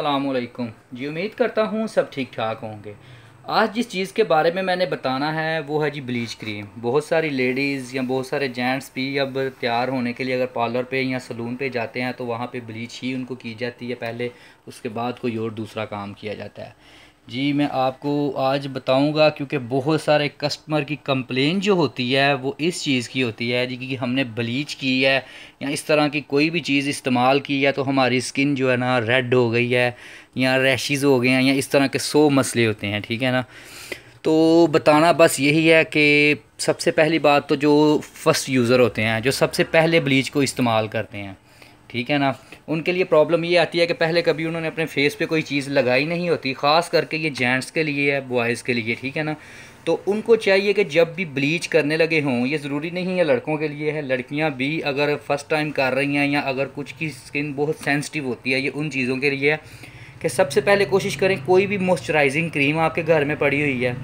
असलकुम जी उम्मीद करता हूँ सब ठीक ठाक होंगे आज जिस चीज़ के बारे में मैंने बताना है वो है जी ब्लीच क्रीम बहुत सारी लेडीज़ या बहुत सारे जेंट्स भी अब तैयार होने के लिए अगर पार्लर पे या सलून पे जाते हैं तो वहाँ पे ब्लीच ही उनको की जाती है पहले उसके बाद कोई और दूसरा काम किया जाता है जी मैं आपको आज बताऊंगा क्योंकि बहुत सारे कस्टमर की कंप्लेन जो होती है वो इस चीज़ की होती है जी कि हमने ब्लीच की है या इस तरह की कोई भी चीज़ इस्तेमाल की है तो हमारी स्किन जो है ना रेड हो गई है या रैशेज़ हो गए हैं या इस तरह के सौ मसले होते हैं ठीक है ना तो बताना बस यही है कि सबसे पहली बात तो जो फर्स्ट यूज़र होते हैं जो सबसे पहले ब्लीच को इस्तेमाल करते हैं ठीक है ना उनके लिए प्रॉब्लम ये आती है कि पहले कभी उन्होंने अपने फेस पे कोई चीज़ लगाई नहीं होती ख़ास करके ये जेंट्स के लिए है बॉयज़ के लिए ठीक है ना तो उनको चाहिए कि जब भी ब्लीच करने लगे हों ये ज़रूरी नहीं है लड़कों के लिए है लड़कियाँ भी अगर फ़र्स्ट टाइम कर रही हैं या अगर कुछ की स्किन बहुत सेंसिटिव होती है ये उन चीज़ों के लिए है कि सबसे पहले कोशिश करें कोई भी मॉइस्चराइजिंग क्रीम आपके घर में पड़ी हुई है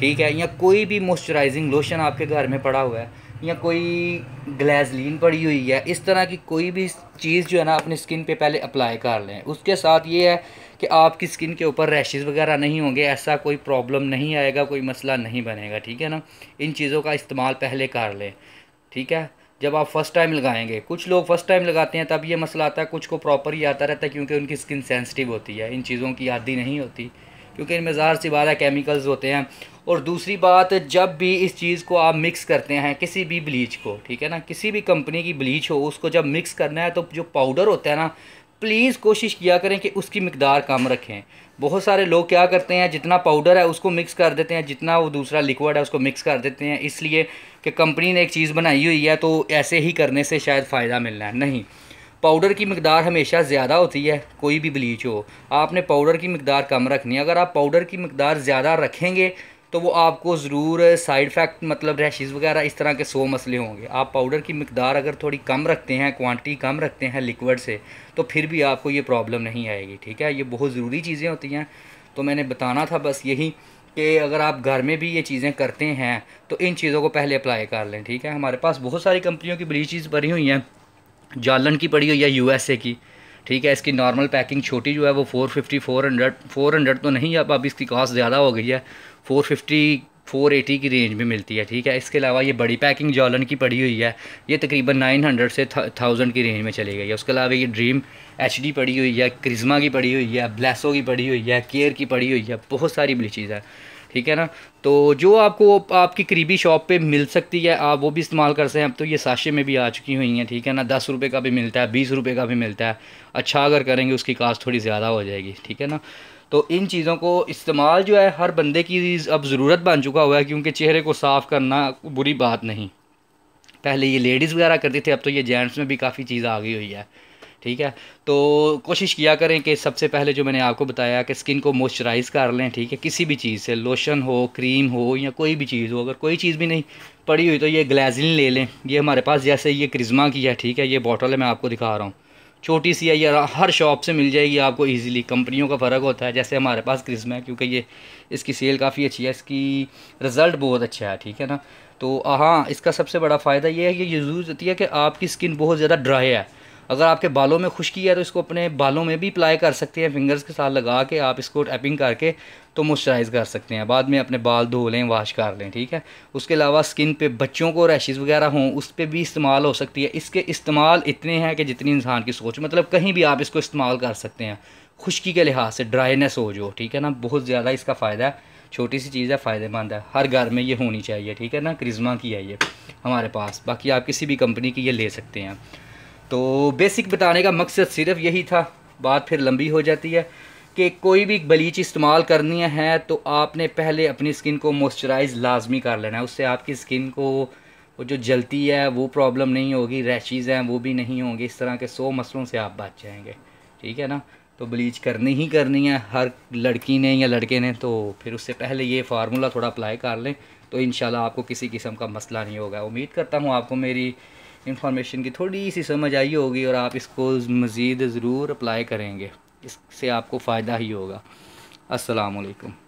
ठीक है या कोई भी मॉइस्चराइजिंग लोशन आपके घर में पड़ा हुआ है या कोई ग्लैजलिन पड़ी हुई है इस तरह की कोई भी चीज़ जो है ना अपनी स्किन पे पहले अप्लाई कर लें उसके साथ ये है कि आपकी स्किन के ऊपर रैशेज़ वगैरह नहीं होंगे ऐसा कोई प्रॉब्लम नहीं आएगा कोई मसला नहीं बनेगा ठीक है ना इन चीज़ों का इस्तेमाल पहले कर लें ठीक है जब आप फर्स्ट टाइम लगाएंगे कुछ लोग फर्स्ट टाइम लगाते हैं तब ये मसला आता है कुछ को प्रॉपर ही आता रहता है क्योंकि उनकी स्किन सेंसिटिव होती है इन चीज़ों की आदि नहीं होती क्योंकि इनमें ज़ाहिर सी बात है केमिकल्स होते हैं और दूसरी बात जब भी इस चीज़ को आप मिक्स करते हैं किसी भी ब्लीच को ठीक है ना किसी भी कंपनी की ब्लीच हो उसको जब मिक्स करना है तो जो पाउडर होता है ना प्लीज़ कोशिश किया करें कि उसकी मकदार कम रखें बहुत सारे लोग क्या करते हैं जितना पाउडर है उसको मिक्स कर देते हैं जितना वो दूसरा लिक्विड है उसको मिक्स कर देते हैं इसलिए कि कंपनी ने एक चीज़ बनाई हुई है तो ऐसे ही करने से शायद फ़ायदा मिलना है नहीं पाउडर की मकदार हमेशा ज़्यादा होती है कोई भी ब्लीच हो आपने पाउडर की मकदार कम रखनी है अगर आप पाउडर की मकदार ज़्यादा रखेंगे तो वो आपको ज़रूर साइड इफ़ेक्ट मतलब रैशेज़ वगैरह इस तरह के सौ मसले होंगे आप पाउडर की मकदार अगर थोड़ी कम रखते हैं क्वांटिटी कम रखते हैं लिक्विड से तो फिर भी आपको ये प्रॉब्लम नहीं आएगी ठीक है ये बहुत ज़रूरी चीज़ें होती हैं तो मैंने बताना था बस यही कि अगर आप घर में भी ये चीज़ें करते हैं तो इन चीज़ों को पहले अप्लाई कर लें ठीक है हमारे पास बहुत सारी कंपनियों की ब्लीचेज़ भरी हुई हैं जालन की पड़ी हुई है यूएसए की ठीक है इसकी नॉर्मल पैकिंग छोटी जो है वो four fifty four hundred four hundred तो नहीं अब अब इसकी कॉस्ट ज़्यादा हो गई है फोर फिफ्टी फोर एटी की रेंज में मिलती है ठीक है इसके अलावा ये बड़ी पैकिंग जॉलन की पड़ी हुई है ये तकरीबन नाइन हंड्रेड से थाउजेंड की रेंज में चली गई है उसके अलावा ये ड्रीम एच डी पड़ी हुई है क्रिज्मा की पड़ी हुई है ब्लैसो की पड़ी हुई है केयर की पड़ी हुई है बहुत सारी बड़ी चीज़ है ठीक है ना तो जो आपको आपकी करीबी शॉप पे मिल सकती है आप वो भी इस्तेमाल कर सकते हैं अब तो ये साशे में भी आ चुकी हुई हैं ठीक है ना दस रुपये का भी मिलता है बीस रुपये का भी मिलता है अच्छा अगर करेंगे उसकी कास्ट थोड़ी ज़्यादा हो जाएगी ठीक है ना तो इन चीज़ों को इस्तेमाल जो है हर बंदे की अब ज़रूरत बन चुका हुआ है क्योंकि चेहरे को साफ़ करना बुरी बात नहीं पहले ये लेडीज़ वगैरह करती थी अब तो ये जेंट्स में भी काफ़ी चीज़ आ गई हुई है ठीक है तो कोशिश किया करें कि सबसे पहले जो मैंने आपको बताया कि स्किन को मॉइस्चराइज़ कर लें ठीक है किसी भी चीज़ से लोशन हो क्रीम हो या कोई भी चीज़ हो अगर कोई चीज़ भी नहीं पड़ी हुई तो ये ग्लैजिन ले लें ये हमारे पास जैसे ये क्रिज्मा की है ठीक है ये बॉटल है मैं आपको दिखा रहा हूँ छोटी सी है ये हर शॉप से मिल जाएगी आपको इजीली कंपनियों का फ़र्क होता है जैसे हमारे पास क्रिज्मा है क्योंकि ये इसकी सेल काफ़ी अच्छी है इसकी रिज़ल्ट बहुत अच्छा है ठीक है ना तो हाँ इसका सबसे बड़ा फ़ायदा ये है कि ये यूज़ होती है कि आपकी स्किन बहुत ज़्यादा ड्राई है अगर आपके बालों में खुश्की है तो इसको अपने बालों में भी अप्लाई कर सकते हैं फिंगर्स के साथ लगा के आप इसको टैपिंग करके तो मॉइस्चराइज़ कर सकते हैं बाद में अपने बाल धो लें वाश कर लें ठीक है उसके अलावा स्किन पे बच्चों को रैशेज़ वगैरह हों उस पर भी इस्तेमाल हो सकती है इसके इस्तेमाल इतने हैं कि जितनी इंसान की सोच मतलब कहीं भी आप इसको इस्तेमाल कर सकते हैं खुश्की के लिहाज से ड्राइनेस हो जो ठीक है ना बहुत ज़्यादा इसका फ़ायदा है छोटी सी चीज़ है फ़ायदेमंद है हर घर में ये होनी चाहिए ठीक है ना क्रिजमा की है ये हमारे पास बाकी आप किसी भी कंपनी की ये ले सकते हैं तो बेसिक बताने का मकसद सिर्फ यही था बात फिर लंबी हो जाती है कि कोई भी ब्लीच इस्तेमाल करनी है तो आपने पहले अपनी स्किन को मॉइस्चराइज लाजमी कर लेना है उससे आपकी स्किन को वो जो जलती है वो प्रॉब्लम नहीं होगी रैशेज़ हैं वो भी नहीं होंगे इस तरह के सौ मसलों से आप बच जाएंगे ठीक है ना तो ब्लीच करनी ही करनी है हर लड़की ने या लड़के ने तो फिर उससे पहले ये फार्मूला थोड़ा अप्लाई कर लें तो इन आपको किसी किस्म का मसला नहीं होगा उम्मीद करता हूँ आपको मेरी इन्फॉर्मेशन की थोड़ी सी समझ आई होगी और आप इसको मज़ीद ज़रूर अप्लाई करेंगे इससे आपको फ़ायदा ही होगा असलकम